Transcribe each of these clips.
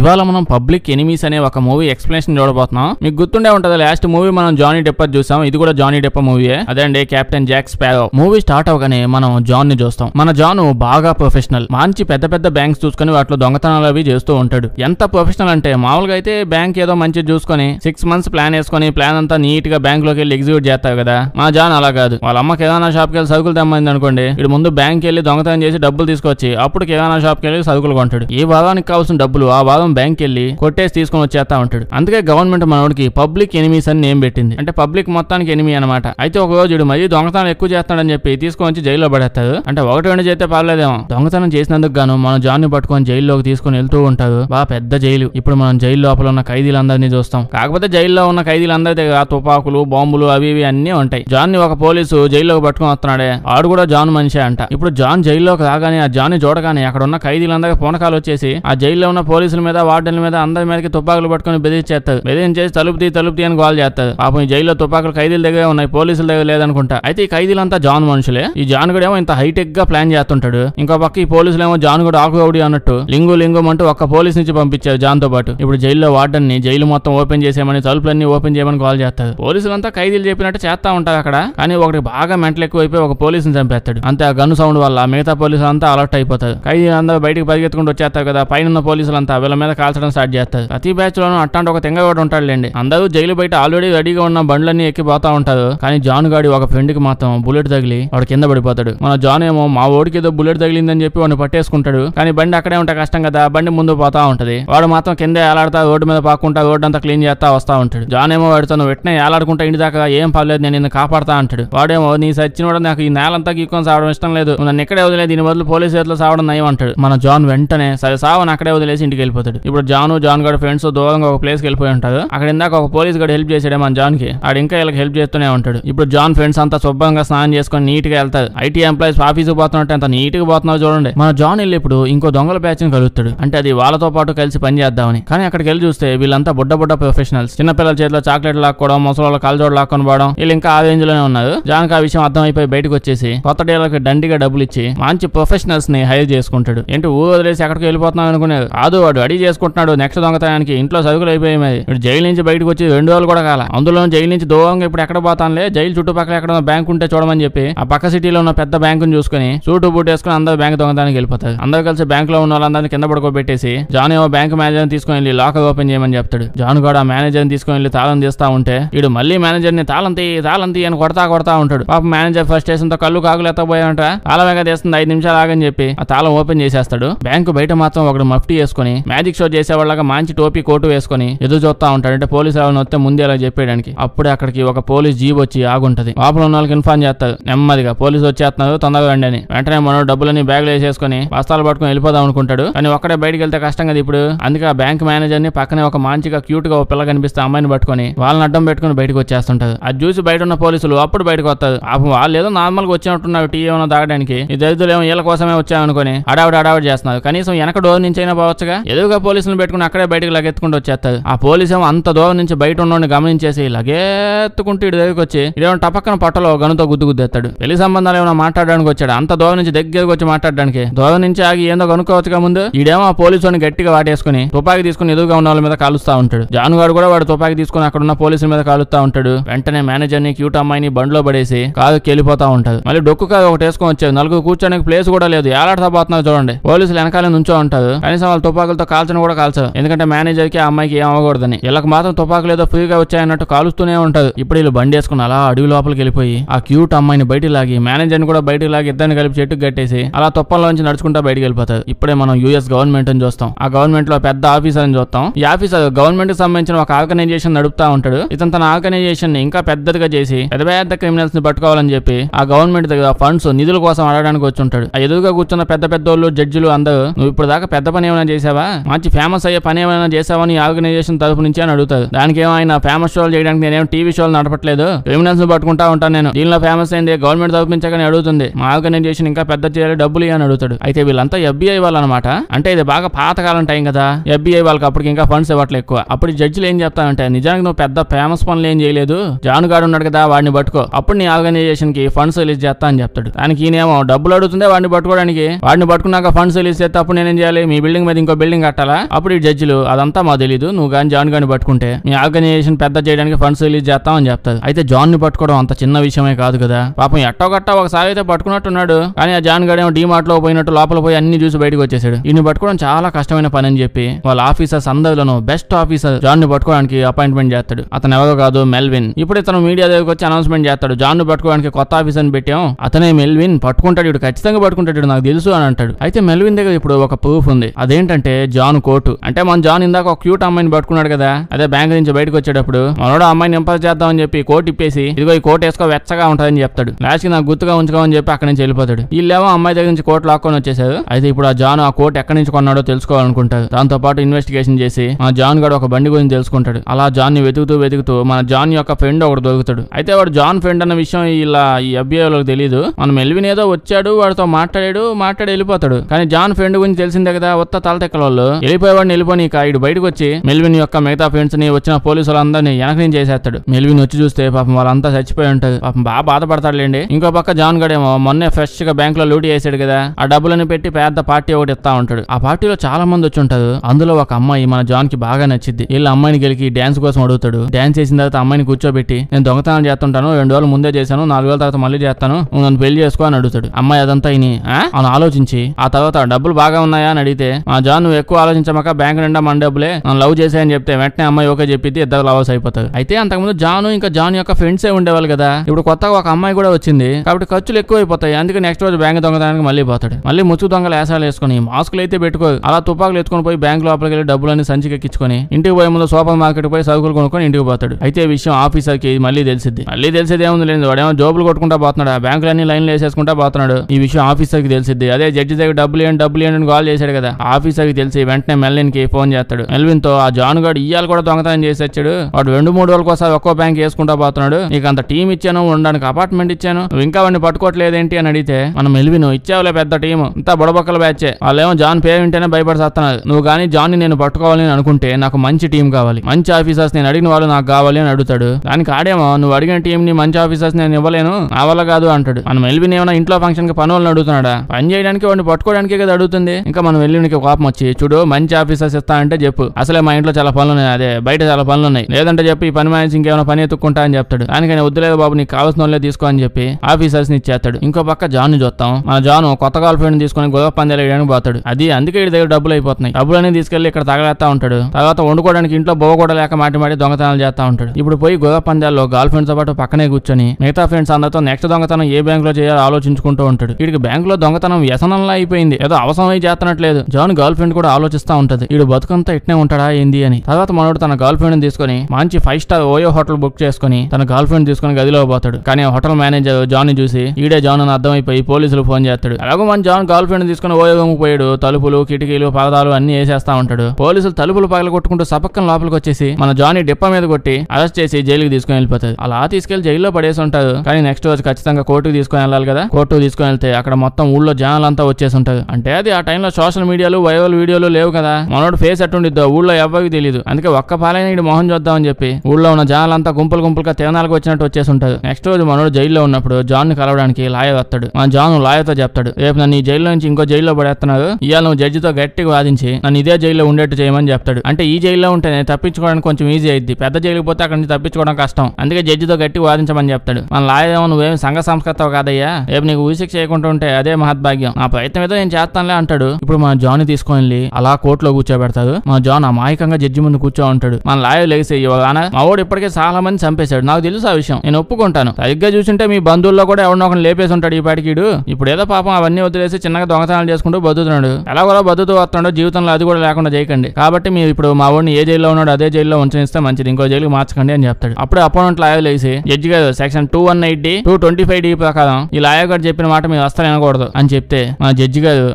ఇవాళ మనం public enemies అనే ఒక మూవీ ఎక్స్ప్లెనేషన్ చూడబోతున్నాం మీకు గుర్తుండే ఉంటుంది లాస్ట్ మూవీ మనం జానీ డెప్పర్ చూసాం ఇది కూడా జానీ డెప్పర్ మూవీయే అండి captain Jack Sparrow movie start అవగానే మనం జాన్ ని చూస్తాం మన జాన్ బాగా ప్రొఫెషనల్ మంచి పెద్ద పెద్ద బ్యాంక్స్ చూసుకుని వాటిలో దొంగతనాలు అవి చేస్తూ ఉంటాడు ఎంత ప్రొఫెషనల్ అంటే మామూలుగా అయితే బ్యాంక్ ఏదో మంచి చూసుకొని సిక్స్ మంత్స్ ప్లాన్ వేసుకొని ప్లాన్ అంతా నీట్ గా బ్యాంక్ లోకి వెళ్ళి ఎగ్జిక్యూట్ చేస్తారు కదా మా జాన్ అలా కాదు వాళ్ళ అమ్మకి ఏదైనా కి వెళ్ళి సరుకులు తెమ్మంది అనుకోండి ఇటు ముందు బ్యాంక్ వెళ్ళి దొంగతనం చేసి డబ్బులు తీసుకొచ్చి అప్పుడు కిరాణా కి వెళ్ళి సరుకులు కొంటాడు ఈ భాగానికి కావాల్సిన డబ్బులు ఆ తాళం బ్యాంక్ వెళ్ళి కొట్టేసి తీసుకొని వచ్చేస్తా ఉంటాడు అందుకే గవర్నమెంట్ మనోడికి పబ్లిక్ ఎనిమీస్ అని నేమ్ పెట్టింది అంటే పబ్లిక్ మొత్తానికి ఎనిమి అనమాట అయితే ఒక రోజు మరీ దొంగతనం ఎక్కువ చేస్తాడని చెప్పి తీసుకొని వచ్చి జైల్లో పడేస్తాడు అంటే ఒకటి రెండు చేస్తే పర్లేదేమో దొంగతనం చేసినందుకు గాను మనం జాన్ ని పట్టుకొని జైల్లోకి తీసుకొని వెళ్తూ ఉంటాడు బాగా పెద్ద జైలు ఇప్పుడు మనం జైలు లోపల ఉన్న ఖైదీలందరినీ చూస్తాం కాకపోతే జైల్లో ఉన్న ఖైదీలందరి తుపాకులు బాంబులు అవి ఇవి అన్ని ఉంటాయి జాన్ ని ఒక పోలీసు జైల్లోకి పట్టుకొని వస్తున్నాడే ఆడు కూడా జాన్ మనిషే అంట ఇప్పుడు జాన్ జైల్లోకి రాగానే ఆ జాన్ చూడగానే అక్కడ ఉన్న ఖైదీలందరికీ పూనకాలు వచ్చేసి ఆ జైల్లో ఉన్న పోలీసుల మీద మీద వార్డెన్ల మీద అందరి మీదకి తుపాకులు పట్టుకుని బెదిరించేస్తారు బెదిరించేసి తలుపు తీ తలుపు తీ అని గోల్ చేస్తారు పాపం ఈ జైల్లో తుపాకులు ఖైదీల దగ్గర ఉన్నాయి పోలీసుల దగ్గర లేదనుకుంటా అయితే ఈ ఖైదీలంతా జాన్ మనుషులే ఈ జాన్ కూడా ఏమో ఇంత హైటెక్ గా ప్లాన్ చేస్తుంటాడు ఇంకో పక్క ఈ పోలీసులు ఏమో జాన్ కూడా ఆకుగౌడి అన్నట్టు లింగు లింగు అంటూ ఒక్క పోలీస్ నుంచి పంపించారు జాన్ తో పాటు ఇప్పుడు జైల్లో వార్డెన్ ని జైలు మొత్తం ఓపెన్ చేసేయమని తలుపులన్నీ ఓపెన్ చేయమని కాల్ చేస్తారు పోలీసులంతా ఖైదీలు చెప్పినట్టు చేస్తా ఉంటారు అక్కడ కానీ ఒకటి బాగా మెంటలు ఎక్కువైపోయి ఒక పోలీసుని చంపేస్తాడు అంతే ఆ గను సౌండ్ వల్ల మిగతా అంతా అలర్ట్ అయిపోతారు అందరూ బయటకు పరిగెత్తుకుంటూ వచ్చేస్తారు కదా పైన పోలీసులంతా వీళ్ళ మీద కాల్చడం స్టార్ట్ చేస్తారు ప్రతి బ్యాచ్ లోనూ అట్టాంటి ఒక తెంగ కూడా ఉంటాడులేండి అందరూ జైలు బయట ఆల్రెడీ రెడీగా ఉన్న బండ్లన్నీ ఎక్కి పోతా ఉంటారు కానీ జాన్ గాడి ఒక ఫ్రెండ్ కి మాత్రం బుల్లెట్ తగిలి వాడు కింద పడిపోతాడు మన జాన్ ఏమో మా ఓడికి ఏదో బుల్లెట్ తగిలిందని చెప్పి వాడిని పట్టేసుకుంటాడు కానీ బండి అక్కడే ఉంటే కష్టం కదా బండి ముందు పోతా ఉంటది వాడు మాత్రం కింద ఏలాడతా రోడ్డు మీద పాకుంటా రోడ్డు అంతా క్లీన్ చేస్తా వస్తా ఉంటాడు జాన్ ఏమో వాడు తను వెంటనే ఏలాడుకుంటా ఇంటి దాకా ఏం పర్లేదు నేను నిన్ను కాపాడుతా అంటాడు వాడేమో నీ సచ్చిన వాడు నాకు ఈ నేలంతా గీక్కొని సావడం ఇష్టం లేదు నన్ను ఎక్కడే వదిలేదు దీని బదులు పోలీసు చేతిలో సావడం నయం అంటాడు మన జాన్ వెంటనే సరే సావని అక్కడే వదిలేసి ఇంటికి వెళ్ళిపోతాడు చేస్తాడు ఇప్పుడు జాను జాన్ గడ్ ఫ్రెండ్స్ దూరంగా ఒక ప్లేస్ కి వెళ్ళిపోయి ఉంటారు అక్కడ ఇందాక ఒక పోలీస్ గడు హెల్ప్ చేసాడే మన జాన్ కి ఆడ ఇంకా వీళ్ళకి హెల్ప్ చేస్తూనే ఉంటాడు ఇప్పుడు జాన్ ఫ్రెండ్స్ అంతా శుభ్రంగా స్నానం చేసుకుని నీట్ గా వెళ్తారు ఐటీ ఎంప్లాయీస్ ఆఫీస్ పోతున్నట్టు అంత నీట్ గా పోతున్నావు చూడండి మన జాన్ వెళ్ళి ఇప్పుడు ఇంకో దొంగల బ్యాచ్ ని కలుగుతాడు అంటే అది వాళ్ళతో పాటు కలిసి పని చేద్దామని కానీ అక్కడికి వెళ్ళి చూస్తే వీళ్ళంతా బుడ్డ బుడ్డ ప్రొఫెషనల్స్ చిన్నపిల్లల చేతిలో చాక్లెట్ లాక్కోవడం కాలు కాలజోడు లాక్కొని పోవడం వీళ్ళు ఇంకా ఆ రేంజ్ లోనే ఉన్నారు జాన్కి ఆ విషయం అర్థం అయిపోయి బయటకు వచ్చేసి కొత్త డీలర్కి దండిగా డబ్బులు ఇచ్చి మంచి ప్రొఫెషనల్స్ ని హైర్ చేసుకుంటాడు ఏంటి ఊరు వదిలేసి ఎక్కడికి వెళ్ళిపోతున్నాం అనుకునేది కాదు వాడు అడిగి చేసుకుంటున్నాడు నెక్స్ట్ దొంగతనానికి ఇంట్లో సదుకులు అయిపోయాయి ఇప్పుడు జైలు నుంచి బయటకు వచ్చి రెండు రోజులు కూడా కాల అందులో జైలు నుంచి దూరంగా ఇప్పుడు ఎక్కడ పోతానులే జైలు చుట్టుపక్కల ఎక్కడ బ్యాంక్ ఉంటే చూడమని చెప్పి ఆ పక్క సిటీలో ఉన్న పెద్ద బ్యాంకు చూసుకుని సూటు బూట్ వేసుకుని అందరూ బ్యాంక్ దొంగతానికి వెళ్ళిపోతారు అందరూ కలిసి బ్యాంక్ లో ఉన్న వాళ్ళందరినీ కింద పడుకోబెట్టేసి జాన్ ఏమో బ్యాంక్ మేనేజర్ తీసుకుని వెళ్ళి లాకర్ ఓపెన్ చేయమని చెప్తాడు జాను కూడా మేనేజర్ తీసుకుని వెళ్ళి తాళం తీస్తా ఉంటే వీడు మళ్ళీ మేనేజర్ ని తాళం తీ తాళం తీ అని కొడతా కొడతా ఉంటాడు పాప మేనేజర్ ఫస్ట్ తో కళ్ళు కాకులు ఎత్తపోయామంట తాళం వేగ తీస్తుంది ఐదు నిమిషాలు ఆగని చెప్పి ఆ తాళం ఓపెన్ చేసేస్తాడు బ్యాంకు బయట మాత్రం ఒకడు మఫ్టీ వేసుకుని మ్యాజిక్ షో చేసేవాళ్ళగా మంచి టోపీ కోటు వేసుకుని ఎదురు చూస్తా ఉంటాడు అంటే పోలీసు వాళ్ళని వస్తే ముందే అలా చెప్పేయడానికి అప్పుడే అక్కడికి ఒక పోలీస్ జీబ్ వచ్చి ఆగుంటది లోపల ఉన్న వాళ్ళకి ఇన్ఫార్మ్ చేస్తారు నెమ్మదిగా పోలీసు వచ్చేస్తున్నారు తొందరగా రండి అని వెంటనే మనం డబ్బులని బ్యాగ్ వేసేసుకుని బస్తాలు పట్టుకుని వెళ్ళిపోదాం అనుకుంటాడు కానీ ఒక్కడే బయటకు వెళ్తే కష్టం కదా ఇప్పుడు అందుకే ఆ బ్యాంక్ మేనేజర్ ని పక్కనే ఒక మంచిగా క్యూట్ గా ఒక పిల్ల కనిపిస్తే అమ్మాయిని పట్టుకుని వాళ్ళని అడ్డం పెట్టుకుని బయటకు వచ్చేస్తుంటారు అది చూసి బయట ఉన్న పోలీసులు అప్పుడు బయటకు వస్తారు వాళ్ళు ఏదో నార్మల్ గా వచ్చినట్టున్నారు టీ ఏమైనా తాగడానికి ఈ దరిద్రులు ఏమో వీళ్ళ కోసమే వచ్చామనుకుని అడావిడ అడావిడి చేస్తున్నారు కనీసం వెనక డోర్ నుంచి అయినా పోవచ్చుగా ఎదురు గుంపుగా పోలీసులను పెట్టుకుని అక్కడే బయటకు లగెత్తుకుంటూ వచ్చేస్తుంది ఆ పోలీసు ఏమో అంత దూరం నుంచి బయట ఉన్నోడిని గమనించేసి లగేత్తుకుంటూ ఇటు దగ్గరికి వచ్చి ఇదేమో టపక్కన పొట్టలో గనుతో గుద్దు గుద్దేస్తాడు పెళ్లి సంబంధాలు ఏమైనా మాట్లాడడానికి వచ్చాడు అంత దూరం నుంచి దగ్గరకు వచ్చి మాట్లాడడానికి దూరం నుంచి ఆగి ఏందో కనుక్కోవచ్చుగా ముందు ఇదేమో ఆ పోలీసు వాడిని గట్టిగా వాటేసుకుని తుపాకి తీసుకుని ఎదురుగా ఉన్న వాళ్ళ మీద కాలుస్తా ఉంటాడు జానుగాడు కూడా వాడు తుపాకి తీసుకుని అక్కడ ఉన్న పోలీసుల మీద కాలుస్తా ఉంటాడు వెంటనే మేనేజర్ ని క్యూట్ అమ్మాయిని బండ్లో పడేసి కాదు కెళ్ళిపోతా ఉంటాడు మళ్ళీ డొక్కు కాదు ఒకటి వేసుకొని వచ్చాడు నలుగురు కూర్చోడానికి ప్లేస్ కూడా లేదు ఏలాడతా పోతున్నారు చూడండి పోలీసులు వెనకాల నుంచో ఉంటారు కనీసం వాళ్ళు తుపాకులతో కాదు కాల్చని కూడా కాల్చదు ఎందుకంటే మేనేజర్ కి ఆ అమ్మాయికి ఏం అవ్వకూడదని వీళ్ళకి మాత్రం తుపాకు ఏదో ఫ్రీగా వచ్చాయన్నట్టు కాలుస్తూనే ఉంటారు ఇప్పుడు వీళ్ళు బండి వేసుకుని అలా అడవి లోపలికి వెళ్ళిపోయి ఆ క్యూట్ అమ్మాయిని బయట లాగి మేనేజర్ ని కూడా బయటకు లాగి ఇద్దరిని కలిపి చెట్టు కట్టేసి అలా తుప్పంలోంచి నడుచుకుంటా బయటకు వెళ్ళిపోతారు ఇప్పుడే మనం యూఎస్ గవర్నమెంట్ అని చూస్తాం ఆ గవర్నమెంట్ లో పెద్ద ఆఫీసర్ అని చూస్తాం ఈ ఆఫీసర్ గవర్నమెంట్ కి సంబంధించిన ఒక ఆర్గనైజేషన్ నడుపుతా ఉంటాడు ఇతను తన ఆర్గనైజేషన్ ని ఇంకా పెద్దదిగా చేసి పెద్ద పెద్ద క్రిమినల్స్ ని పట్టుకోవాలని చెప్పి ఆ గవర్నమెంట్ దగ్గర ఫండ్స్ నిధుల కోసం అడగడానికి వచ్చి ఉంటాడు ఆ ఎదురుగా కూర్చున్న పెద్ద పెద్దోళ్ళు జడ్జిలు అందరూ నువ్వు ఇప్పుడు దాకా పెద్ద పని ఏమైనా చేసావా మంచి ఫేమస్ అయ్యే పని ఏమైనా చేసావని ఆర్గనైజేషన్ తరపు నుంచి అని అడుగుతారు దానికి ఏమైనా ఆయన ఫేమస్ షోలు చేయడానికి నేనేం టీవీ షోలు నడపట్లేదు క్రిమినల్స్ పట్టుకుంటా ఉంటాను నేను దీనిలో ఫేమస్ అయింది గవర్నమెంట్ తరపించగానే అడుగుతుంది మా ఆర్గనైజేషన్ ఇంకా పెద్ద చేయాలి డబ్బులు అని అడుగుతాడు అయితే వీళ్ళంతా ఎఫ్బీఐ వాళ్ళనమాట అంటే ఇది బాగా పాతకాలం టైం కదా ఎఫ్బీఐ వాళ్ళకి అప్పటికి ఇంకా ఫండ్స్ ఇవ్వట్లే ఎక్కువ అప్పుడు జడ్జిలు ఏం చెప్తానంటే నిజానికి నువ్వు పెద్ద ఫేమస్ పనులు ఏం చేయలేదు జానుగాడు ఉన్నాడు కదా వాడిని పట్టుకో అప్పుడు నీ ఆర్గనైజేషన్ కి ఫండ్స్ రిలీజ్ చేస్తా అని చెప్తాడు దానికి ఈయనేమో డబ్బులు అడుగుతుందే వాడిని పట్టుకోవడానికి వాడిని పట్టుకున్నాక ఫండ్స్ రిలీజ్ చేస్తే అప్పుడు నేనేం చేయాలి మీ బిల్డింగ్ మీద ఇంకో బిల్డింగ్ కట్టాలి పెట్టాలా అప్పుడు ఈ జడ్జిలు అదంతా మా తెలియదు నువ్వు కానీ జాన్ గాని పట్టుకుంటే మీ ఆర్గనైజేషన్ పెద్ద చేయడానికి ఫండ్స్ రిలీజ్ చేస్తామని చెప్తాది అయితే జాన్ ని పట్టుకోవడం అంత చిన్న విషయమే కాదు కదా పాపం ఎట్టో గట్టా ఒకసారి అయితే పట్టుకున్నట్టున్నాడు కానీ ఆ జాన్ గడేమో డీమార్ట్ లో పోయినట్టు లోపల పోయి అన్ని చూసి బయటకు వచ్చేసాడు ఈ పట్టుకోవడం చాలా కష్టమైన పని అని చెప్పి వాళ్ళ ఆఫీసర్స్ అందరిలోనూ బెస్ట్ ఆఫీసర్ జాన్ ని పట్టుకోవడానికి అపాయింట్మెంట్ చేస్తాడు అతను ఎవరో కాదు మెల్విన్ ఇప్పుడు ఇతను మీడియా దగ్గరకు వచ్చి అనౌన్స్మెంట్ చేస్తాడు జాన్ ను పట్టుకోవడానికి కొత్త ఆఫీసర్ పెట్టాం అతనే మెల్విన్ పట్టుకుంటాడు ఇప్పుడు ఖచ్చితంగా పట్టుకుంటాడు నాకు తెలుసు అని అంటాడు అయితే మెల్విన్ దగ్గర ఇప్పుడు ఒక ప్రూఫ్ ఉంది అదేంటంటే జాన్ జాన్ కోటు అంటే మన జాన్ ఇందాక ఒక క్యూట్ అమ్మాయిని పట్టుకున్నాడు కదా అదే బ్యాంక్ నుంచి బయటకు వచ్చేటప్పుడు మనోడు అమ్మాయిని ఇంప్రెస్ చేద్దామని చెప్పి కోట్ ఇప్పేసి ఇదిగో ఈ కోట్ వేసుకో వెచ్చగా ఉంటుందని చెప్తాడు లాస్ట్ నాకు గుర్తుగా ఉంచుకోమని చెప్పి అక్కడి నుంచి వెళ్ళిపోతాడు వీళ్ళేమో అమ్మాయి దగ్గర నుంచి కోట్ లాక్కొని వచ్చేసారు అయితే ఇప్పుడు ఆ జాన్ ఆ కోట్ ఎక్కడి నుంచి కొన్నాడో తెలుసుకోవాలనుకుంటారు దాంతో పాటు ఇన్వెస్టిగేషన్ చేసి మన జాన్ గడు ఒక బండి గురించి తెలుసుకుంటాడు అలా జాన్ ని వెతుకుతూ వెతుకుతూ మన జాన్ యొక్క ఫ్రెండ్ ఒకడు దొరుకుతాడు అయితే వాడు జాన్ ఫ్రెండ్ అన్న విషయం ఇలా ఈ అబ్బాయిలకు తెలియదు మన మెల్విన్ ఏదో వచ్చాడు వాడితో మాట్లాడాడు మాట్లాడి వెళ్ళిపోతాడు కానీ జాన్ ఫ్రెండ్ గురించి తెలిసిందే కదా ఉత్త తలతెక్కల వాళ్ళు వెళ్ళిపోయేవాడిని వెళ్ళిపోయి ఇక ఇడు బయటకు వచ్చి మెల్విన్ యొక్క మిగతా ఫ్రెండ్స్ ని వచ్చిన పోలీసు వెనక నుంచి చేసేస్తాడు మెల్విన్ వచ్చి చూస్తే పాపం వాళ్ళంతా చచ్చిపోయి ఉంటది పాపం బాగా బాధపడతాడులేండి ఇంకో పక్క జాన్ గడేమో మొన్నే ఫ్రెష్ గా బ్యాంక్ లో లూటీ చేశాడు కదా ఆ డబ్బులని పెట్టి పెద్ద పార్టీ ఒకటి ఇస్తా ఉంటాడు ఆ పార్టీలో చాలా మంది వచ్చి ఉంటారు అందులో ఒక అమ్మాయి మన జాన్ కి బాగా నచ్చింది వీళ్ళ అమ్మాయిని గెలికి డాన్స్ కోసం అడుగుతాడు డాన్స్ చేసిన తర్వాత అమ్మాయిని కూర్చోబెట్టి నేను దొంగతనం చేస్తుంటాను రెండు రోజులు ముందే చేశాను నాలుగు రోజుల తర్వాత మళ్ళీ చేస్తాను నన్ను పెళ్లి చేసుకో అని అడుగుతాడు అమ్మాయి అదంతా ఇని అని ఆలోచించి ఆ తర్వాత డబ్బులు బాగా ఉన్నాయా అని అడిగితే మా జాన్ నువ్వు ఎక్కువ ఆలోచించమక బ్యాంక్ నిండా మన డబ్బులే లవ్ చేసాయని చెప్తే వెంటనే అమ్మాయి ఓకే చెప్పి ఇద్దరు లవర్స్ అయిపోతారు అయితే అంతకుముందు జాను ఇంకా జాను యొక్క ఫ్రెండ్స్ ఏ ఉండేవాళ్ళు కదా ఇప్పుడు కొత్తగా ఒక అమ్మాయి కూడా వచ్చింది కాబట్టి ఖర్చులు ఎక్కువ అయిపోతాయి అందుకే నెక్స్ట్ రోజు బ్యాంక్ దొంగతనానికి మళ్ళీ పోతాడు మళ్ళీ ముచ్చు దొంగలు వేసాలు వేసుకుని మాస్కులు అయితే పెట్టుకో అలా తుపాకులు ఎత్తుకుని పోయి బ్యాంక్ లోపలికి వెళ్ళి డబ్బులన్నీ సంచికి ఎక్కించుకొని ఇంటికి పోయే ముందు సూపర్ మార్కెట్ పోయి సరుకులు కొనుక్కొని ఇంటికి పోతాడు అయితే విషయం ఆఫీసర్ కి మళ్ళీ తెలిసింది మళ్ళీ తెలిసేది ఏముంది లేదు వాడేమో జోబులు కొట్టుకుంటా పోతున్నాడు బ్యాంకులన్నీ లైన్లు వేసేసుకుంటా పోతున్నాడు ఈ విషయం ఆఫీసర్ కి తెలిసింది అదే జడ్జి దగ్గర డబ్బులు ఏంటి డబ్బులు ఏంటని కాల్ చేశాడు కదా ఆఫీసర్ కి తెలిసి వెంటనే మెల్విన్కి ఫోన్ చేస్తాడు మెల్విన్ తో ఆ గడ్ ఇయ్యాలి కూడా దొంగతనం చేసి వచ్చాడు వాడు రెండు మూడు కోసం ఒక్కో బ్యాంక్ వేసుకుంటా పోతున్నాడు నీకు అంత టీం ఇచ్చాను ఉండడానికి అపార్ట్మెంట్ ఇచ్చాను ఇంకా వాడిని పట్టుకోవట్లేదేంటి అని అడిగితే మనం మెల్విన్ ఇచ్చావులే పెద్ద టీం ఇంత బుడబొక్కల బ్యాచే వాళ్ళేమో జాన్ పేరు వింటేనే భయపడసేస్తున్నారు నువ్వు కానీ జాన్ ని నేను పట్టుకోవాలని అనుకుంటే నాకు మంచి టీం కావాలి మంచి ఆఫీసర్స్ నేను అడిగిన వాళ్ళు నాకు కావాలి అని అడుగుతాడు దానికి ఆడేమో నువ్వు అడిగిన టీం ని మంచి ఆఫీసర్స్ నేను ఇవ్వలేను నా వల్ల కాదు అంటాడు మనం మెల్విన్ ఏమైనా ఇంట్లో ఫంక్షన్ కి పని వాళ్ళని అడుగుతున్నాడా పని చేయడానికి వాడిని పట్టుకోవడానికి కదా అడుగుతుంది ఇంకా మనం ఎల్విన్కి కోపం వచ్చి చూడు మంచి ఆఫీసర్స్ ఇస్తా అంటే చెప్పు అసలే మా ఇంట్లో చాలా పనులు ఉన్నాయి అదే బయట చాలా పనులు ఉన్నాయి లేదంటే చెప్పి ఈ పని మానేసి ఇంకేమైనా పని ఎత్తుక్కుంటా అని చెప్తాడు దానికని వద్దులేదు బాబు నీకు కావాల్సిన వాళ్ళే తీసుకో అని చెప్పి ఆఫీసర్స్ ని ఇచ్చేస్తాడు ఇంకో పక్క జాన్ చూస్తాం మన జాను కొత్త గర్ల్ ఫ్రెండ్ తీసుకుని గొడవ పందాలు వేయడానికి పోతాడు అది అందుకే వీడి దగ్గర డబ్బులు అయిపోతున్నాయి డబ్బులు అనేది తీసుకెళ్లి ఇక్కడ తగలేస్తా ఉంటాడు తర్వాత వండుకోవడానికి ఇంట్లో బొగ కూడా లేక మాటి మాటి దొంగతనాలు చేస్తా ఉంటాడు ఇప్పుడు పోయి గొడవ పందాల్లో గర్ల్ ఫ్రెండ్స్ తో పాటు పక్కనే కూర్చొని మిగతా ఫ్రెండ్స్ అందరితో నెక్స్ట్ దొంగతనం ఏ బ్యాంక్ లో చేయాలో ఆలోచించుకుంటూ ఉంటాడు వీడికి బ్యాంక్ లో దొంగతనం వ్యసనంలా అయిపోయింది ఏదో అవసరమై చేస్తున్నట్లేదు జాన్ గర్ల్ ఫ్రెండ్ కూడా ఆలోచన ఆలోచిస్తూ ఉంటది వీడు బతుకంతా ఇట్నే ఉంటాడా ఏంది అని తర్వాత మనోడు తన గర్ల్ ఫ్రెండ్ తీసుకుని మంచి five star OYO hotel book చేసుకుని తన గర్ల్ ఫ్రెండ్ తీసుకుని గదిలో పోతాడు కానీ హోటల్ మేనేజర్ జాన్ ని చూసి ఈడే జాన్ అని అర్థమైపోయి పోలీసులు ఫోన్ చేస్తాడు అలాగే మన జాన్ గర్ల్ ఫ్రెండ్ తీసుకుని ఓయో రూమ్ పోయాడు తలుపులు కిటికీలు పరదాలు అన్ని వేసేస్తా ఉంటాడు పోలీసులు తలుపులు పగల కొట్టుకుంటూ సపక్కన లోపలికి వచ్చేసి మన జాన్ డిప్ప మీద కొట్టి అరెస్ట్ చేసి జైలుకి తీసుకుని వెళ్ళిపోతాడు అలా తీసుకెళ్లి జైల్లో పడేసి ఉంటాడు కానీ నెక్స్ట్ రోజు ఖచ్చితంగా కోర్టుకు తీసుకుని వెళ్ళాలి కదా కోర్టుకు తీసుకుని వెళ్తే అక్కడ మొత్తం ఊళ్ళో జనాలంతా వచ్చేసి ఉంటారు అంటే అది ఆ టైంలో సోషల్ మీడియాలు వైరల్ వీడియోలు లేవు కదా మనోడు ఫేస్ అట్టుండిద్దో ఊళ్ళో ఎవ్వకి తెలియదు అందుకే ఒక్క పాలైన ఇటు మోహన్ చూద్దామని చెప్పి ఊళ్ళో ఉన్న అంతా గుంపులు గుంపులుగా తిరణాలకు వచ్చినట్టు వచ్చేసి ఉంటాడు నెక్స్ట్ రోజు మనోడు జైల్లో ఉన్నప్పుడు జాన్ ని కలవడానికి లాయర్ వస్తాడు మన జాన్ లాయర్తో చెప్తాడు రేపు నన్ను ఈ జైల్లో నుంచి ఇంకో జైల్లో పడేస్తున్నారు ఇవాళ నువ్వు జడ్జితో గట్టిగా వాదించి నన్ను ఇదే జైల్లో ఉండేట్టు చేయమని చెప్తాడు అంటే ఈ జైల్లో ఉంటేనే తప్పించుకోవడానికి కొంచెం ఈజీ అయింది పెద్ద జైలుకి పోతే అక్కడ నుంచి తప్పించుకోవడం కష్టం అందుకే జడ్జితో గట్టిగా వాదించమని చెప్తాడు మన లాయర్ ఏమో నువ్వేం సంఘ సంస్కృతం కాదయ్యా రేపు నీకు ఉసిక్ చేయకుండా ఉంటే అదే మహద్భాగ్యం ఆ ప్రయత్నం ఏదో నేను చేస్తానులే అంటాడు ఇప్పుడు మన జాన్ తీసుకొని అలా కోర్టు కోర్టులో కూర్చోబెడతాడు మా జాన్ అమాయకంగా జడ్జి ముందు కూర్చో ఉంటాడు మన లాయర్ లేసి ఇవ్వగాన మా వాడు ఇప్పటికే చాలా మంది చంపేశాడు నాకు తెలుసు ఆ విషయం నేను ఒప్పుకుంటాను సరిగ్గా చూసింటే మీ బంధువుల్లో కూడా ఎవరినో ఒక లేపేసి ఉంటాడు ఈ పాటికిడు ఇప్పుడు ఏదో పాపం అవన్నీ వదిలేసి చిన్నగా దొంగతనాలు చేసుకుంటూ బతుకుతున్నాడు ఎలాగోలా బతుతూ వస్తున్నాడో జీవితంలో అది కూడా లేకుండా చేయకండి కాబట్టి మీరు ఇప్పుడు మా వాడిని ఏ జైల్లో ఉన్నాడు అదే జైల్లో ఉంచనిస్తే మంచిది ఇంకో జైలు మార్చకండి అని చెప్తాడు అప్పుడు అపోనెంట్ లాయర్ లేసి జడ్జి గారు section two one eight two twenty five D ప్రకారం ఈ లాయర్ గారు చెప్పిన మాట మీరు వస్తారు అని చెప్తే మా జడ్జి గారు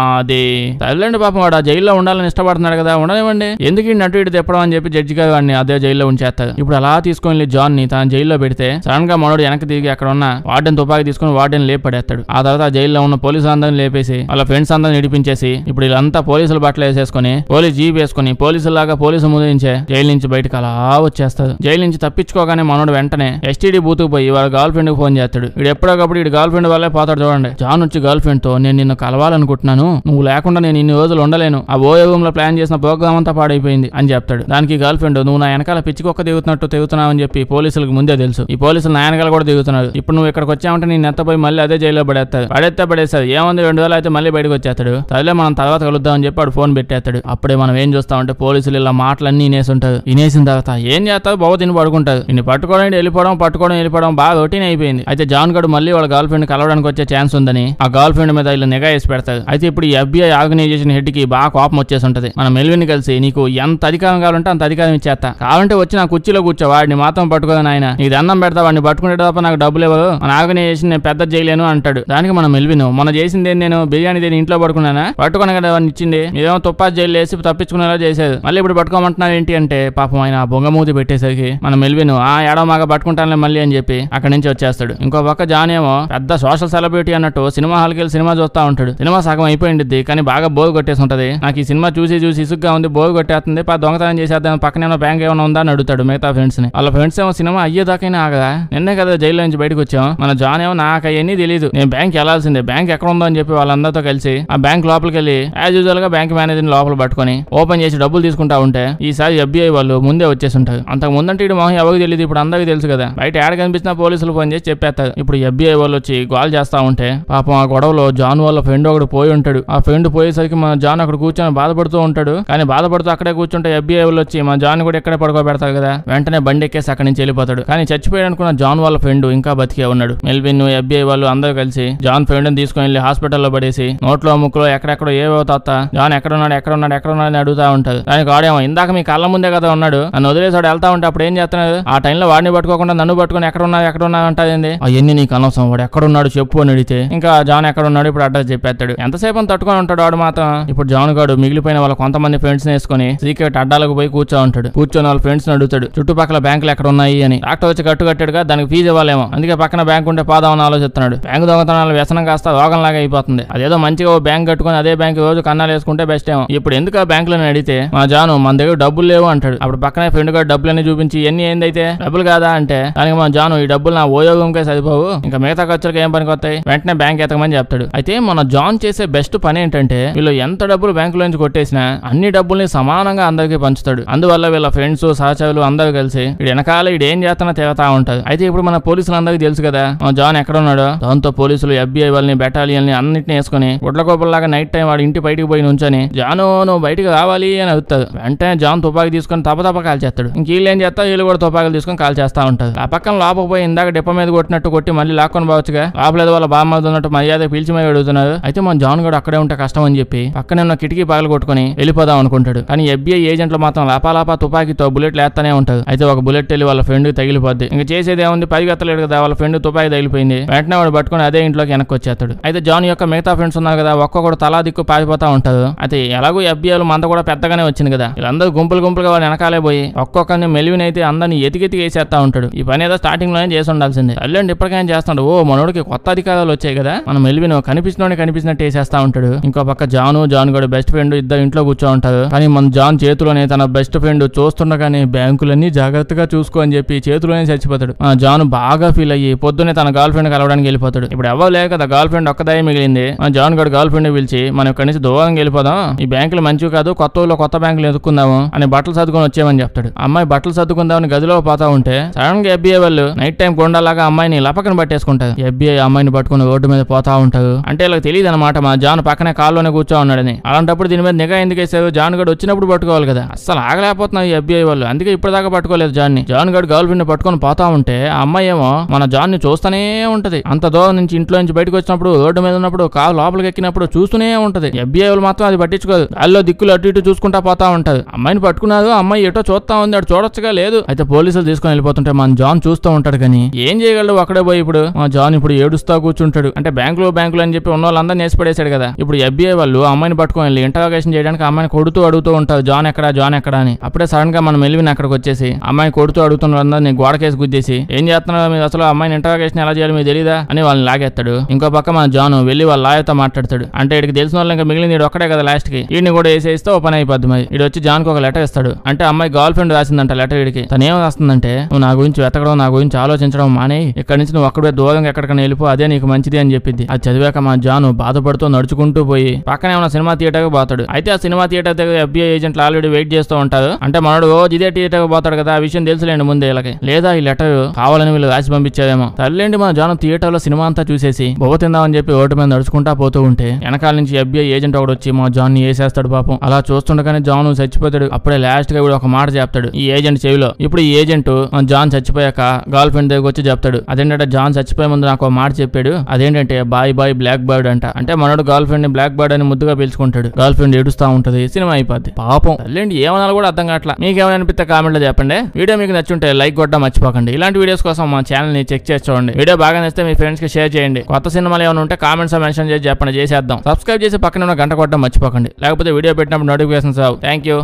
అది తల్లండి పాపం వాడు ఆ జైల్లో ఉండాలని ఇష్టపడుతున్నాడు కదా ఉండనివ్వండి ఎందుకు ఈ నటు ఇటు తిప్పడం అని చెప్పి జడ్జి గారు వాడిని అదే జైల్లో ఉంచేస్తాడు ఇప్పుడు అలా తీసుకొని జాన్ ని తన జైల్లో పెడితే సడన్ గా మనోడు వెనక్కి దిగి అక్కడ ఉన్న వార్డెన్ తుపాకి తీసుకుని వార్డెన్ లేపడేస్తాడు ఆ తర్వాత జైల్లో ఉన్న పోలీసు అందరిని లేపేసి వాళ్ళ ఫ్రెండ్స్ అందరిని నడిపించేసి ఇప్పుడు వీళ్ళంతా పోలీసుల బట్టలు వేసేసుకుని పోలీస్ జీప్ వేసుకుని లాగా పోలీసు ముదిరించే జైలు నుంచి బయటకు అలా వచ్చేస్తాడు జైలు నుంచి తప్పించుకోగానే మనోడు వెంటనే ఎస్టీడీ బూత్ పోయి వాళ్ళ గర్ల్ ఫ్రెండ్ కు ఫోన్ చేస్తాడు ఇప్పుడు ఎప్పటికప్పుడు ఇటు గర్ల్ ఫ్రెండ్ వల్లే పోతాడు చూడండి జాన్ వచ్చి గర్ల్ ఫ్రెండ్ తో నేను నిన్ను కలవాలనుకుంటున్నాను నువ్వు లేకుండా నేను ఇన్ని రోజులు ఉండలేను ఆ ఓయో రూమ్ లో ప్లాన్ చేసిన ప్రోగ్రామ్ అంతా పాడైపోయింది అని చెప్తాడు దానికి గర్ల్ ఫ్రెండ్ నువ్వు నా వెనకాల పిచ్చికొక్క దిగుతున్నట్టు తిగుతున్నావు అని చెప్పి పోలీసులకు ముందే తెలుసు ఈ పోలీసులు నా వెనకాల కూడా దిగుతున్నారు ఇప్పుడు నువ్వు ఇక్కడికి వచ్చావంటే నేను ఎత్తపోయి మళ్ళీ అదే జైల్లో పడేస్తాడు పడేస్తే పడేస్తాడు ఏముంది రెండు వేల అయితే మళ్ళీ బయటకు వచ్చేస్తాడు సరేలే మనం తర్వాత కలుద్దామని చెప్పి వాడు ఫోన్ పెట్టేస్తాడు అప్పుడే మనం ఏం చూస్తామంటే పోలీసులు ఇలా మాటలన్నీ ఇనేసి ఉంటారు ఇనేసిన తర్వాత ఏం చేస్తావు బాబు తిని పడుకుంటారు నిన్ను పట్టుకోవడం వెళ్ళిపోవడం పట్టుకోవడం వెళ్ళిపోవడం బాగా రొటీన్ అయిపోయింది అయితే జాన్ గడు మళ్ళీ వాళ్ళ గర్ల్ ఫ్రెండ్ కలవడానికి వచ్చే ఛాన్స్ ఉందని ఆ గర్ల్ ఫ్రెండ్ మీద ఇలా నిఘా వేసి పెడతారు అయితే ఇప్పుడు ఈ ఎఫ్బిఐ ఆర్గనైజేషన్ హెడ్ కి కి బాగా కోపం వచ్చేసి ఉంటది మన మెల్విన్ కలిసి నీకు ఎంత అధికారం కావాలంటే అంత అధికారం ఇచ్చేస్తా కావాలంటే వచ్చి నా కుర్చీలో కూర్చో వాడిని మాత్రం పట్టుకోదని ఆయన నీ దండం పెడతా వాడిని పట్టుకునే తప్ప నాకు డబ్బులు ఇవ్వదు మన ఆర్గనైజేషన్ నేను పెద్ద చేయలేను అంటాడు దానికి మనం మెల్విన్ మన చేసింది నేను బిర్యానీ దేని ఇంట్లో పడుకున్నానా పట్టుకున్నా కదా వాడిని ఇచ్చింది ఏదో తుప్పా జైలు వేసి తప్పించుకునేలా చేసేది మళ్ళీ ఇప్పుడు పట్టుకోమంటున్నారు ఏంటి అంటే పాపం ఆయన బొంగమూతి పెట్టేసరికి మన మెల్విన్ ఆ ఏడో మాగా పట్టుకుంటానులే మళ్ళీ అని చెప్పి అక్కడి నుంచి వచ్చేస్తాడు ఇంకో పక్క జాన్ ఏమో పెద్ద సోషల్ సెలబ్రిటీ అన్నట్టు సినిమా హాల్కి వెళ్ళి సినిమా చూస్తా ఉంటాడు సినిమా సగం అయిపోయింది కానీ బాగా బోర్ కొట్టేసి చేసి ఉంటది నాకు ఈ సినిమా చూసి చూసి ఇసుగ్గా ఉంది బోరు కొట్టేస్తుంది పా దొంగతనం చేసేద్దాం పక్కన ఏమైనా బ్యాంక్ ఏమైనా ఉందా అని అడుగుతాడు మిగతా ఫ్రెండ్స్ ని వాళ్ళ ఫ్రెండ్స్ ఏమో సినిమా అయ్యేదాకైనా ఆగదా నిన్నే కదా జైల్లో నుంచి బయటకు వచ్చాం మన జాన్ ఏమో నాకు అవన్నీ తెలియదు నేను బ్యాంక్ వెళ్లాల్సిందే బ్యాంక్ ఎక్కడ ఉందో అని చెప్పి వాళ్ళందరితో కలిసి ఆ బ్యాంక్ లోపలికి వెళ్ళి యాజ్ యూజువల్ గా బ్యాంక్ మేనేజర్ లోపల పట్టుకుని ఓపెన్ చేసి డబ్బులు తీసుకుంటా ఉంటే ఈసారి ఎఫ్బీఐ వాళ్ళు ముందే వచ్చేసి ఉంటారు అంతకు ముందంటే ఇటు మొహం ఎవరికి తెలియదు ఇప్పుడు అందరికీ తెలుసు కదా బయట ఏడ కనిపించినా పోలీసులు ఫోన్ చేసి చెప్పేస్తారు ఇప్పుడు ఎఫ్బీఐ వాళ్ళు వచ్చి గోల్ చేస్తా ఉంటే పాపం ఆ గొడవలో జాన్ వాళ్ళ ఫ్రెండ్ ఒకడు పోయి ఉంటాడు ఆ ఫ్రెండ్ పోయేసరికి మన జాన్ అక్కడ కూర్చొని బాధపడుతూ ఉంటాడు కానీ బాధపడుతూ అక్కడే కూర్చుంటే ఎఫ్బీఐ వాళ్ళు వచ్చి మా జాన్ కూడా ఇక్కడే పడుకోబెడతారు కదా వెంటనే బండి ఎక్కేసి అక్కడి నుంచి వెళ్ళిపోతాడు కానీ చచ్చిపోయాడు అనుకున్న జాన్ వాళ్ళ ఫ్రెండ్ ఇంకా బతికే ఉన్నాడు మెల్విన్ ఎఫ్బీఐ వాళ్ళు అందరూ కలిసి జాన్ ఫ్రెండ్ని తీసుకుని వెళ్ళి హాస్పిటల్లో పడేసి నోట్లో ముక్కులో ఎక్కడెక్కడో ఏవో తాత జాన్ ఎక్కడున్నాడు ఎక్కడ ఉన్నాడు అని అడుగుతా ఉంటాడు దానికి ఆడేమో ఇందాక మీ కళ్ళ ముందే కదా ఉన్నాడు నన్ను వదిలేసాడు వెళ్తా ఉంటే అప్పుడు ఏం చేస్తున్నాడు ఆ టైంలో వాడిని పట్టుకోకుండా నన్ను పట్టుకుని ఎక్కడ ఎక్కడున్నాడు అంటాదేంది అవన్నీ నీకు అనవసరం వాడు ఎక్కడున్నాడు చెప్పు అని అడిగితే ఇంకా జాన్ ఎక్కడున్నాడు ఇప్పుడు అడ్రస్ చెప్పేస్తాడు ఎంతసేపు తట్టుకొని ఉంటాడు వాడు మాత్రం ఇప్పుడు జాన్ గాడు మిగిలిపోయిన వాళ్ళ కొంతమంది ఫ్రెండ్స్ వేసుకుని సీక్రెట్ అడ్డాలకు పోయి కూర్చో ఉంటాడు కూర్చొని వాళ్ళ ఫ్రెండ్స్ అడుగుతాడు చుట్టుపక్కల బ్యాంకులు ఎక్కడ ఉన్నాయి అని డాక్టర్ వచ్చి కట్టు కట్టాడుగా దానికి ఫీజు ఇవ్వాలేమో అందుకే పక్కన బ్యాంక్ ఉంటే పాదామని ఆలోచిస్తున్నాడు బ్యాంకు దొంగతనాలు వ్యసనం కాస్త రోగంలాగా అయిపోతుంది అదేదో మంచిగా ఓ బ్యాంక్ కట్టుకుని అదే బ్యాంక్ రోజు కన్నాలు వేసుకుంటే బెస్ట్ ఏమో ఇప్పుడు ఎందుకు ఆ బ్యాంకులను అడిగితే మా జాను మన దగ్గర డబ్బులు లేవు అంటాడు అప్పుడు పక్కనే ఫ్రెండ్ గారు డబ్బులని చూపించి ఎన్ని ఏందైతే డబ్బులు కాదా అంటే దానికి మా జాను ఈ డబ్బులు నా ఓయోగంకే సరిపోవు ఇంకా మిగతా ఖర్చులకు ఏం పనికి వస్తాయి వెంటనే బ్యాంక్ ఎతకమని చెప్తాడు అయితే మన జాన్ చేసే బెస్ట్ పని ఏంటంటే వీళ్ళు ఎంత డబ్బులు బ్యాంకులో నుంచి కొట్టేసినా అన్ని డబ్బుల్ని సమానంగా అందరికి పంచుతాడు అందువల్ల వీళ్ళ ఫ్రెండ్స్ సహచరులు అందరూ కలిసి వీడు వెనకాల వీడు ఏం చేస్తానో తేవతా ఉంటది అయితే ఇప్పుడు మన పోలీసులు అందరికీ తెలుసు కదా జాన్ ఎక్కడ ఉన్నాడో దాంతో పోలీసులు ఎఫ్బీఐ వాళ్ళని బెటాలియన్ ని అన్నింటిని వేసుకుని గుడ్లకోపల్లాగా నైట్ టైం వాడు ఇంటి బయటకు పోయి నుంచని జాను నువ్వు బయటకు రావాలి అని అవుతారు వెంటనే జాన్ తుపాకి తీసుకొని తప్ప కాల్ చేస్తాడు ఇంక వీళ్ళు ఏం చేస్తా వీళ్ళు కూడా తుపాకులు తీసుకొని కాల్ చేస్తా ఉంటది ఆ పక్కన పోయి ఇందాక డిప్ప మీద కొట్టినట్టు కొట్టి మళ్ళీ లాక్కొని పోవచ్చుగా లోపలేదు వాళ్ళ బామ్మ ఉన్నట్టు మర్యాద పిలిచి మీద అడుగుతున్నారు అయితే మన జాన్ కూడా అక్కడే ఉంటే కష్టం అని చెప్పి పక్కన పక్కనే ఉన్న కిటికీ కొట్టుకుని వెళ్ళిపోదాం అనుకుంటాడు కానీ ఎఫ్బీఐ ఏజెంట్లు మాత్రం లాపాలాపా తుపాకీతో బుల్లెట్లు వేస్తానే ఉంటారు అయితే ఒక బుల్లెట్ వెళ్ళి వాళ్ళ ఫ్రెండ్ తగిలిపోద్ది ఇంకా చేసేది ఏముంది పైకి కదా వాళ్ళ ఫ్రెండ్ తుపాకీ తగిలిపోయింది వెంటనే వాడు పట్టుకుని అదే ఇంట్లోకి వెనక్కి వచ్చేస్తాడు అయితే జాన్ యొక్క మిగతా ఫ్రెండ్స్ ఉన్నారు కదా ఒక్కొక్కడు తలా దిక్కు పారిపోతా ఉంటారు అయితే ఎలాగో ఎఫ్బీఐలు మంద కూడా పెద్దగానే వచ్చింది కదా వీళ్ళందరూ గుంపులు గుంపులుగా వాళ్ళు వెనకాలే పోయి ఒక్కొక్కరిని మెలివిని అయితే అందరిని ఎతికెతికి వేసేస్తా ఉంటాడు ఈ పని ఏదో స్టార్టింగ్ లోనే చేసి ఉండాల్సింది అల్లండి ఇప్పటికైనా చేస్తాడు ఓ మనోడికి కొత్త అధికారాలు వచ్చాయి కదా మనం మెలివిను కనిపించినోడిని కనిపించినట్టు వేసేస్తా ఉంటాడు ఇంకో పక్క జాను జాన్ జాన్ గడు బెస్ట్ ఫ్రెండ్ ఇద్దరు ఇంట్లో కూర్చో ఉంటారు కానీ మన జాన్ చేతిలోనే తన బెస్ట్ ఫ్రెండ్ చూస్తుండగానే బ్యాంకులన్నీ జాగ్రత్తగా చూసుకో అని చెప్పి చేతిలోనే చచ్చిపోతాడు ఆ జాన్ బాగా ఫీల్ అయ్యి పొద్దునే తన గర్ల్ ఫ్రెండ్ కలవడానికి వెళ్ళిపోతాడు ఇప్పుడు ఎవరు లేక కదా గర్ల్ ఫ్రెండ్ ఒక్కదాయి మిగిలింది మన జాన్ గడు గర్ల్ ఫ్రెండ్ పిలిచి మనం ఇక్కడి నుంచి దూరంగా వెళ్ళిపోదాం ఈ బ్యాంకులు మంచివి కాదు కొత్త ఊళ్ళో కొత్త బ్యాంకులు ఎదుర్కొందాము అని బట్టలు సర్దుకొని వచ్చామని చెప్తాడు అమ్మాయి బట్టలు సర్దుకుందామని గదిలో పోతా ఉంటే సడన్ గా ఎబ్బిఐ వాళ్ళు నైట్ టైం కొండలాగా అమ్మాయిని లపకను పట్టేసుకుంటారు ఎబ్బిఐ అమ్మాయిని పట్టుకుని రోడ్డు మీద పోతా ఉంటారు అంటే ఇలా తెలియదు అనమాట మా జాన్ పక్కనే కాల్లోనే కూర్చో ఉన్నాడని అలాంటప్పుడు దీని మీద నిఘా ఎందుకు వేసారు జాన్ గడ్ వచ్చినప్పుడు పట్టుకోవాలి కదా అసలు ఆగలేకపోతున్నారు ఈ ఎఫ్బీఐ వాళ్ళు అందుకే ఇప్పటిదాకా పట్టుకోలేదు జాన్ ని జాన్ గడ్ గర్ల్ ఫ్రెండ్ పట్టుకొని పోతా ఉంటే అమ్మాయి ఏమో మన జాన్ ని చూస్తూనే ఉంటది అంత దూరం నుంచి ఇంట్లో నుంచి బయటకు వచ్చినప్పుడు రోడ్డు మీద ఉన్నప్పుడు కాలు లోపలికి ఎక్కినప్పుడు చూస్తూనే ఉంటది ఎఫ్బీఐ వాళ్ళు మాత్రం అది పట్టించుకోదు వాళ్ళలో దిక్కులు అటు ఇటు చూసుకుంటా పోతా ఉంటది అమ్మాయిని పట్టుకున్నారు అమ్మాయి ఎటో చూస్తా ఉంది అటు చూడొచ్చుగా లేదు అయితే పోలీసులు తీసుకొని వెళ్ళిపోతుంటే మన జాన్ చూస్తూ ఉంటాడు కానీ ఏం చేయగలడు అక్కడే పోయి ఇప్పుడు మా జాన్ ఇప్పుడు ఏడుస్తా కూర్చుంటాడు అంటే బ్యాంకులో బ్యాంకులు అని చెప్పి ఉన్న వాళ్ళందరూ వేసి పడేశాడు కదా ఇప్పుడు ఎఫ్బీఐ వాళ్ళు అమ్మాయిని పట్టుకొని వెళ్ళి ఇంటరాగేషన్ చేయడానికి అమ్మాయిని కొడుతూ అడుగుతూ ఉంటారు జాన్ ఎక్కడ జాన్ ఎక్కడ అని అప్పుడే సడన్ గా మనం మెలివిన అక్కడికి వచ్చేసి అమ్మాయిని కొడుతూ అడుగుతున్న గోడ గోడకేసి గుద్దేసి ఏం చేస్తున్నారు మీరు అసలు అమ్మాయిని ఇంటరాగేషన్ ఎలా చేయాలి మీకు తెలియదా అని వాళ్ళని లాగేస్తాడు ఇంకో పక్క మన జాన్ వెళ్ళి వాళ్ళ లాయర్తో మాట్లాడతాడు అంటే ఇక్కడికి తెలిసిన వాళ్ళు ఇంకా మిగిలిన ఒక్కడే కదా లాస్ట్ కి వీడిని కూడా వేసేస్తే ఓపెన్ అయిపోద్ది మరి ఇడు వచ్చి జాన్ ఒక లెటర్ ఇస్తాడు అంటే అమ్మాయి గర్ల్ ఫ్రెండ్ రాసిందంట లెటర్ ఇక్కడికి తను ఏం రాస్తుందంటే నువ్వు నా గురించి వెతకడం నా గురించి ఆలోచించడం మానే ఇక్కడ నుంచి నువ్వు ఒక్కడే దూరంగా ఎక్కడికైనా వెళ్ళిపో అదే నీకు మంచిది అని చెప్పింది అది చదివాక మా జాను బాధపడుతూ నడుచుకుంటూ పోయి పక్కనే ఉన్న సినిమా కు పోతాడు అయితే ఆ సినిమా థియేటర్ దగ్గర ఎఫ్బీఐ ఏజెంట్లు ఆల్రెడీ వెయిట్ చేస్తూ ఉంటారు అంటే మనడు ఓ ఇదే కు పోతాడు కదా ఆ విషయం తెలుసులేండి ముందే వీళ్ళకి లేదా ఈ లెటర్ కావాలని వీళ్ళు రాసి పంపించారేమో తల్లేండి మన జానం లో సినిమా అంతా చూసేసి బొవ్వ తిందామని చెప్పి ఓటు మీద నడుచుకుంటా పోతూ ఉంటే వెనకాల నుంచి ఎఫ్బీఐ ఏజెంట్ ఒకటి వచ్చి మా జాన్ ని వేసేస్తాడు పాపం అలా చూస్తుండగానే జాన్ చచ్చిపోతాడు అప్పుడే లాస్ట్ గా కూడా ఒక మాట చెప్తాడు ఈ ఏజెంట్ చెవిలో ఇప్పుడు ఈ ఏజెంట్ జాన్ చచ్చిపోయాక గర్ల్ ఫ్రెండ్ దగ్గర వచ్చి చెప్తాడు అదేంటంటే జాన్ చచ్చిపోయే ముందు నాకు ఒక మాట చెప్పాడు అదేంటంటే బాయ్ బాయ్ బ్లాక్ బర్డ్ అంట అంటే మనోడు గర్ల్ ఫ్రెండ్ ని బ్లాక్ బర్డ్ అని ముద్దుగా పిలుచుకుంటాడు చేసుకుంటాడు గర్ల్ ఫ్రెండ్ ఏడుస్తా ఉంటది సినిమా అయిపోద్ది పాపం తల్లిండి ఏమన్నా కూడా అర్థం కావట్లా మీకేమైనా అనిపిస్తే కామెంట్లో చెప్పండి వీడియో మీకు నచ్చుంటే లైక్ కొట్టడం మర్చిపోకండి ఇలాంటి వీడియోస్ కోసం మా ఛానల్ ని చెక్ చేసి చూడండి వీడియో బాగా నచ్చితే మీ ఫ్రెండ్స్ కి షేర్ చేయండి కొత్త సినిమాలు ఏమైనా ఉంటే కామెంట్స్ మెన్షన్ చేసి చెప్పండి చేసేద్దాం సబ్స్క్రైబ్ చేసి పక్కన ఉన్న గంట కొట్టడం మర్చిపోకండి లేకపోతే వీడియో పెట్టినప్పుడు నోటిఫికేషన్స్ రావు థ్యాంక్ యూ